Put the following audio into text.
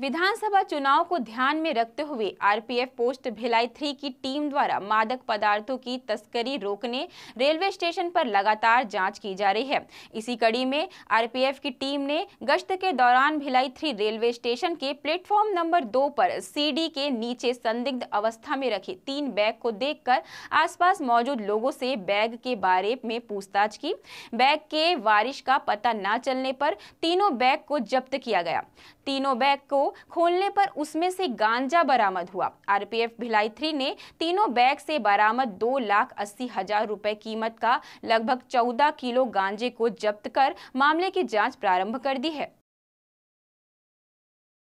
विधानसभा चुनाव को ध्यान में रखते हुए आरपीएफ पोस्ट भिलाई थ्री की टीम द्वारा मादक पदार्थों की तस्करी रोकने रेलवे स्टेशन पर लगातार जांच की जा रही है इसी कड़ी में आरपीएफ की टीम ने गश्त के दौरान भिलाई थ्री रेलवे स्टेशन के प्लेटफॉर्म नंबर दो पर सीडी के नीचे संदिग्ध अवस्था में रखे तीन बैग को देख कर मौजूद लोगों से बैग के बारे में पूछताछ की बैग के वारिश का पता न चलने पर तीनों बैग को जब्त किया गया तीनों बैग को खोलने पर उसमें से गांजा बरामद हुआ आरपीएफ भिलाई थ्री ने तीनों बैग से बरामद दो लाख अस्सी हजार रुपए कीमत का लगभग चौदह किलो गांजे को जब्त कर मामले की जांच प्रारंभ कर दी है